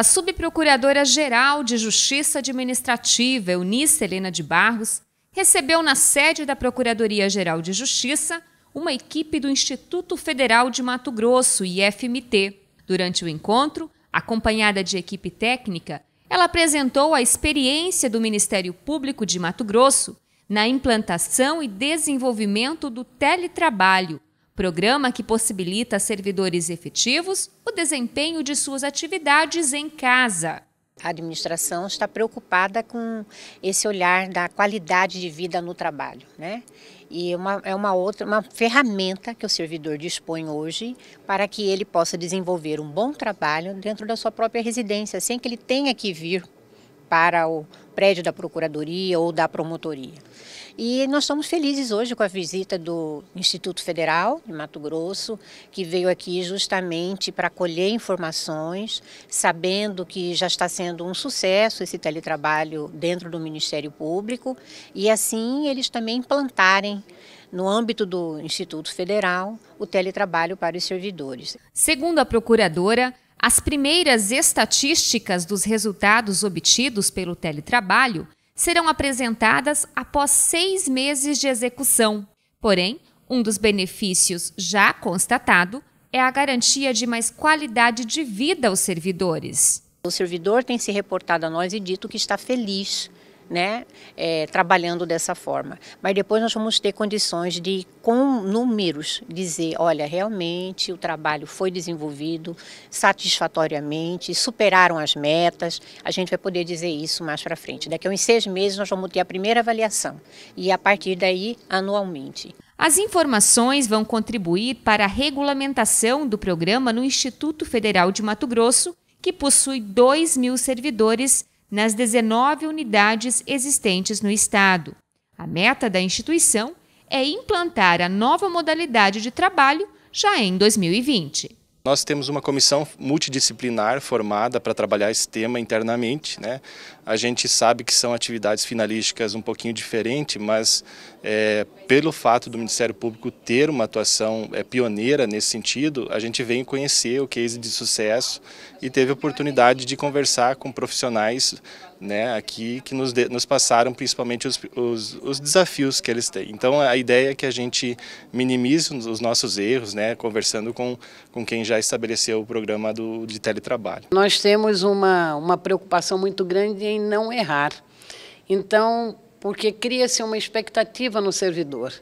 A subprocuradora-geral de Justiça Administrativa, Eunice Helena de Barros, recebeu na sede da Procuradoria-Geral de Justiça uma equipe do Instituto Federal de Mato Grosso, IFMT. Durante o encontro, acompanhada de equipe técnica, ela apresentou a experiência do Ministério Público de Mato Grosso na implantação e desenvolvimento do teletrabalho programa que possibilita a servidores efetivos o desempenho de suas atividades em casa. A administração está preocupada com esse olhar da qualidade de vida no trabalho, né? E uma, é uma outra uma ferramenta que o servidor dispõe hoje para que ele possa desenvolver um bom trabalho dentro da sua própria residência, sem que ele tenha que vir para o prédio da Procuradoria ou da Promotoria. E nós estamos felizes hoje com a visita do Instituto Federal de Mato Grosso, que veio aqui justamente para colher informações, sabendo que já está sendo um sucesso esse teletrabalho dentro do Ministério Público, e assim eles também implantarem no âmbito do Instituto Federal o teletrabalho para os servidores. Segundo a procuradora, as primeiras estatísticas dos resultados obtidos pelo teletrabalho serão apresentadas após seis meses de execução. Porém, um dos benefícios já constatado é a garantia de mais qualidade de vida aos servidores. O servidor tem se reportado a nós e dito que está feliz né, é, trabalhando dessa forma. Mas depois nós vamos ter condições de, com números, dizer, olha, realmente o trabalho foi desenvolvido satisfatoriamente, superaram as metas, a gente vai poder dizer isso mais para frente. Daqui a uns seis meses nós vamos ter a primeira avaliação e a partir daí, anualmente. As informações vão contribuir para a regulamentação do programa no Instituto Federal de Mato Grosso, que possui 2 mil servidores nas 19 unidades existentes no Estado. A meta da instituição é implantar a nova modalidade de trabalho já em 2020. Nós temos uma comissão multidisciplinar formada para trabalhar esse tema internamente. Né? A gente sabe que são atividades finalísticas um pouquinho diferentes, mas é, pelo fato do Ministério Público ter uma atuação é, pioneira nesse sentido, a gente vem conhecer o case de sucesso e teve a oportunidade de conversar com profissionais né, aqui que nos, de, nos passaram principalmente os, os, os, desafios que eles têm. Então a ideia é que a gente minimize os nossos erros, né, conversando com, com quem já estabeleceu o programa do, de teletrabalho. Nós temos uma, uma preocupação muito grande em não errar. Então, porque cria-se uma expectativa no servidor.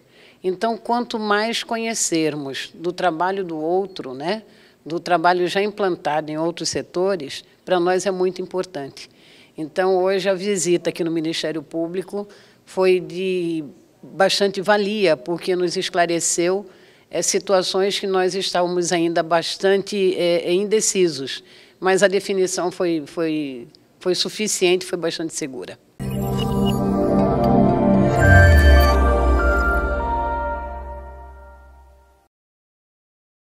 Então, quanto mais conhecermos do trabalho do outro, né, do trabalho já implantado em outros setores, para nós é muito importante. Então, hoje a visita aqui no Ministério Público foi de bastante valia, porque nos esclareceu é, situações que nós estávamos ainda bastante é, indecisos. Mas a definição foi, foi, foi suficiente, foi bastante segura.